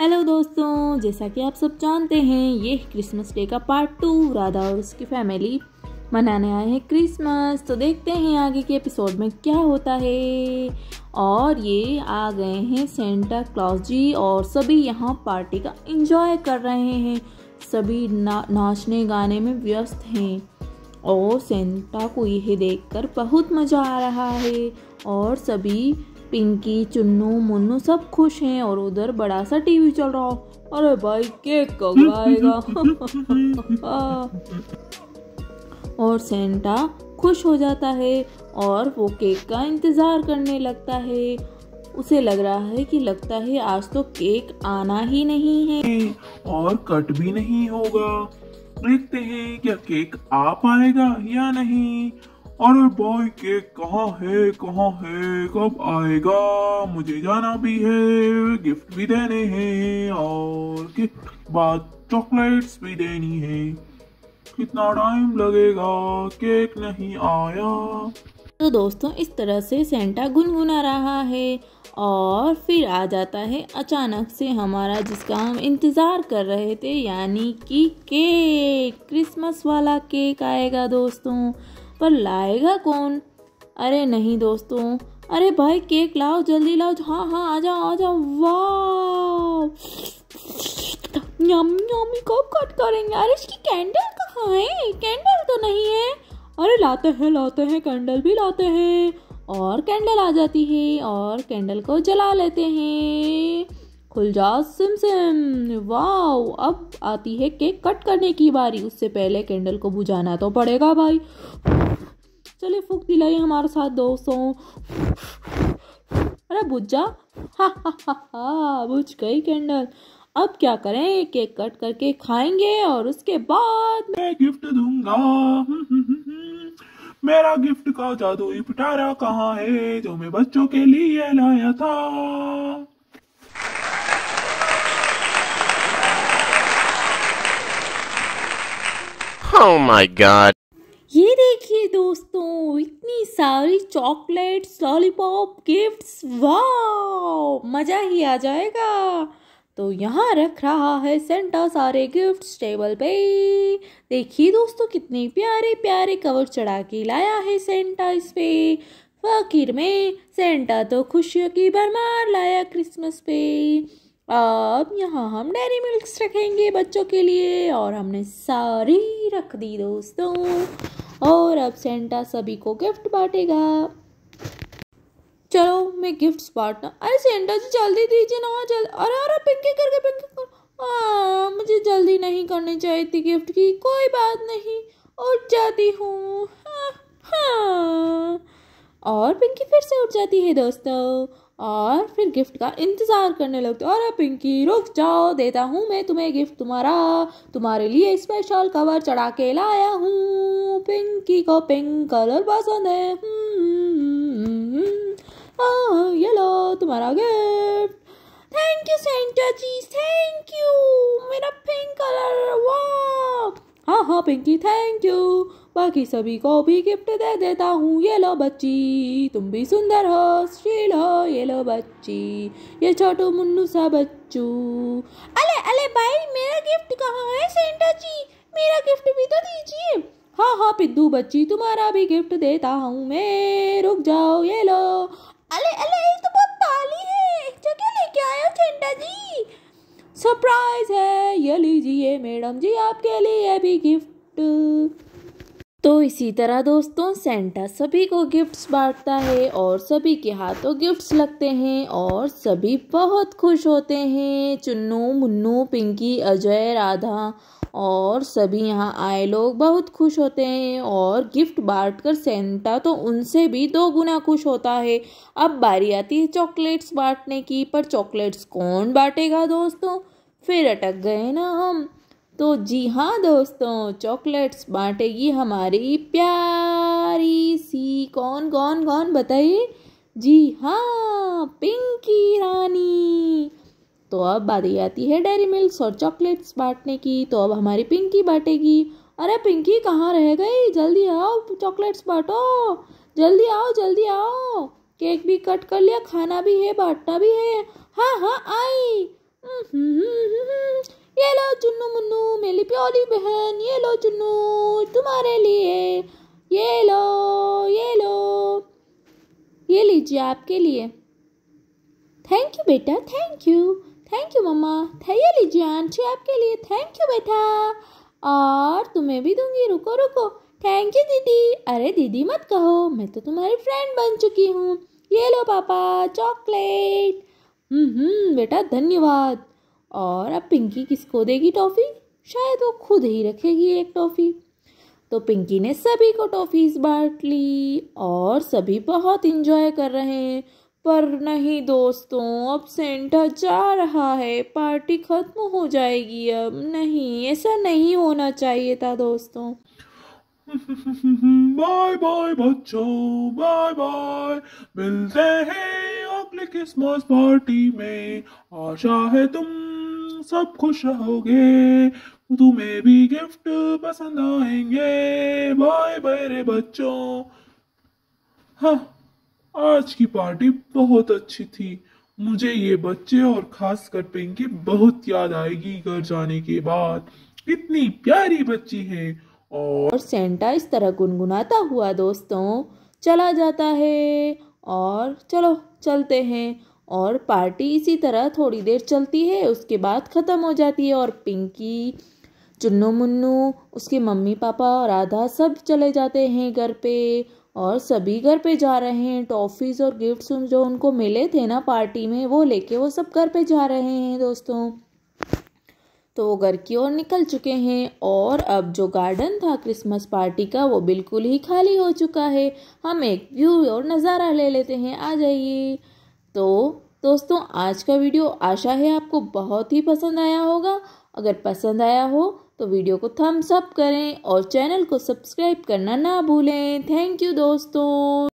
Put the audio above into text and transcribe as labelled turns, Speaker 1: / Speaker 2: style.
Speaker 1: Hello दोस्तों जैसा कि आप सब जानते हैं ये क्रिसमस डे का पार्ट टू राधा और उसकी फैमिली मनाने आए हैं क्रिसमस तो देखते हैं आगे के एपिसोड में क्या होता है और ये आ गए हैं सेंटा क्लॉज जी और सभी यहाँ पार्टी का एंजॉय कर रहे हैं सभी ना नाचने गाने में व्यस्त हैं और सेंटा को यह देखकर बहुत मज़ा आ रहा है और सभी पिंकी चुन्नू मुन्नू सब खुश हैं और उधर बड़ा सा टीवी चल रहा हो अरे भाई केक कब आएगा और सेंटा खुश हो जाता है और वो केक का इंतज़ार करने लगता है उसे लग रहा है कि लगता है आज तो केक
Speaker 2: आना ही नहीं है और कट भी नहीं होगा देखते हैं क्या केक आ पाएगा या नहीं अरे बॉय केक कहाँ है कहाँ है कब आएगा मुझे जाना भी है गिफ्ट भी देने हैं और बाद चॉकलेट्स भी देनी है कितना टाइम लगेगा केक नहीं आया
Speaker 1: तो दोस्तों इस तरह से सेंटा गुनगुना रहा है और फिर आ जाता है अचानक से हमारा जिसका हम इंतज़ार कर रहे थे यानी कि केक क्रिसमस वाला केक आएगा दोस्तों पर लाएगा कौन अरे नहीं दोस्तों अरे भाई केक लाओ जल्दी लाओ हाँ हाँ आ जाओ आ जाओ वाह कट करेंगे अरे इसकी कैंडल कहाँ है कैंडल तो नहीं है अरे लाते हैं लाते हैं कैंडल भी लाते हैं और कैंडल आ जाती है और कैंडल को जला लेते हैं खुल जाओ सिम सिम वाओ अब आती है केक कट करने की बारी उससे पहले कैंडल को बुझाना तो पड़ेगा भाई चले फूक दिलाई हमारे साथ दोस्तों अरे बुझा हा हा हा हा बुझ गई कैंडल अब क्या करें केक कट करके खाएंगे और उसके बाद मैं गिफ्ट
Speaker 2: दूंगा मेरा गिफ्ट का जादू पिटारा कहाँ है जो मैं बच्चों के लिए लाया था Oh my god.
Speaker 1: ये देखिए दोस्तों इतनी सारी चॉकलेट्स लॉलीपॉप गिफ्ट्स वाह मज़ा ही आ जाएगा तो यहाँ रख रहा है सेंटा सारे गिफ्ट्स टेबल पे देखिए दोस्तों कितने प्यारे प्यारे कवर चढ़ा के लाया है सेंटा इस पे फकीर में सेंटा तो खुशियों की भरमार लाया क्रिसमस पे अब यहाँ हम डेरी मिल्क्स रखेंगे बच्चों के लिए और हमने सारी रख दी दोस्तों और अब सेंटा सभी को गिफ्ट बांटेगा चलो मैं गिफ्ट्स बांटना अरे सेंटा जी जल्दी दीजिए ना जल्दी अरे अरे पिंकी करके पिंकी कर हाँ, मुझे जल्दी नहीं करनी चाहिए थी गिफ्ट की कोई बात नहीं उठ जाती हूँ हाँ, हाँ। और पिंकी फिर से उठ जाती है दोस्तों और फिर गिफ्ट का इंतज़ार करने लगते और अरे पिंकी रुक जाओ देता हूँ मैं तुम्हें गिफ्ट तुम्हारा तुम्हारे लिए स्पेशल कवर चढ़ा के लाया हूँ पिंकी को पिंक कलर पसंद है
Speaker 2: हम्म।
Speaker 1: ये लो तुम्हारा gift thank you Santa ji thank you मेरा पिंक कलर वाह हाँ हाँ पिंकी थैंक यू बाकी सभी को भी गिफ्ट दे देता हूँ ये लो बच्ची तुम भी सुंदर हो स्टील हो ये लो बच्ची ये छोटू मुन्नू सा बच्चू अले अले भाई मेरा गिफ्ट कहाँ है जाओ पिद्दू बच्ची तुम्हारा भी गिफ्ट देता हूँ मैं रुक जाओ ये लो अले अले तो बहुत ताली है जगह लेके आया चिंटा जी सरप्राइज है ये लीजिए मैडम जी आपके लिए भी गिफ्ट तो इसी तरह दोस्तों सेंटा सभी को गिफ्ट्स बांटता है और सभी के हाथों गिफ्ट्स लगते हैं और सभी बहुत खुश होते हैं चुन्नू मुन्नू पिंकी अजय राधा और सभी यहाँ आए लोग बहुत खुश होते हैं और गिफ्ट बांट कर सेंटा तो उनसे भी दो गुना खुश होता है अब बारी आती है चॉकलेट्स बांटने की पर चॉकलेट्स कौन बांटेगा दोस्तों फिर अटक गए ना हम तो जी हाँ दोस्तों चॉकलेट्स बांटेगी हमारी प्यारी सी कौन कौन कौन बताइए जी हाँ पिंकी रानी तो अब बारी आती है डेरी मिल्क और चॉकलेट्स बांटने की तो अब हमारी पिंकी बांटेगी अरे पिंकी कहाँ रह गई जल्दी आओ चॉकलेट्स बांटो जल्दी आओ जल्दी आओ केक भी कट कर लिया खाना भी है बांटना भी है हाँ हाँ आई हम्म, हम्म, हम्म। मेरी प्यारी बहन ये लो चुन्नू तुम्हारे लिए ये लो ये लो ये लीजिए आपके लिए थैंक यू बेटा थैंक यू थैंक यू मम्मा थे ये लीजिए आंटी आपके लिए थैंक यू बेटा और तुम्हें भी दूंगी रुको रुको थैंक यू दीदी अरे दीदी मत कहो मैं तो तुम्हारी फ्रेंड बन चुकी हूँ ये लो पापा चॉकलेट हम्म, हम्म बेटा धन्यवाद और अब पिंकी किसको देगी टॉफ़ी शायद वो खुद ही रखेगी एक टॉफ़ी तो पिंकी ने सभी को टॉफ़ीज बांट ली और सभी बहुत इंजॉय कर रहे हैं पर नहीं दोस्तों अब सेंटा जा रहा है पार्टी ख़त्म हो जाएगी अब नहीं ऐसा नहीं होना चाहिए था दोस्तों
Speaker 2: बाय बाय बच्चों बाय बाय मिलते हैं अपने क्रिसमस पार्टी में आशा है तुम सब खुश रहोगे तुम्हें भी गिफ्ट पसंद आएंगे बाय बाय रे बच्चों हाँ आज की पार्टी बहुत अच्छी थी मुझे ये बच्चे और खास कर पिंकी बहुत याद आएगी घर जाने के बाद कितनी प्यारी बच्ची है और
Speaker 1: सेंटा इस तरह गुनगुनाता हुआ दोस्तों चला जाता है और चलो चलते हैं और पार्टी इसी तरह थोड़ी देर चलती है उसके बाद ख़त्म हो जाती है और पिंकी चुन्नू मुन्नू उसके मम्मी पापा और आधा सब चले जाते हैं घर पे और सभी घर पे जा रहे हैं टॉफ़ीज़ और गिफ्ट्स जो उनको मिले थे ना पार्टी में वो लेके वो सब घर पे जा रहे हैं दोस्तों तो वो घर की ओर निकल चुके हैं और अब जो गार्डन था क्रिसमस पार्टी का वो बिल्कुल ही खाली हो चुका है हम एक व्यू और नज़ारा ले लेते हैं आ जाइए तो दोस्तों आज का वीडियो आशा है आपको बहुत ही पसंद आया होगा अगर पसंद आया हो तो वीडियो को थम्स अप करें और चैनल को सब्सक्राइब करना ना भूलें थैंक यू दोस्तों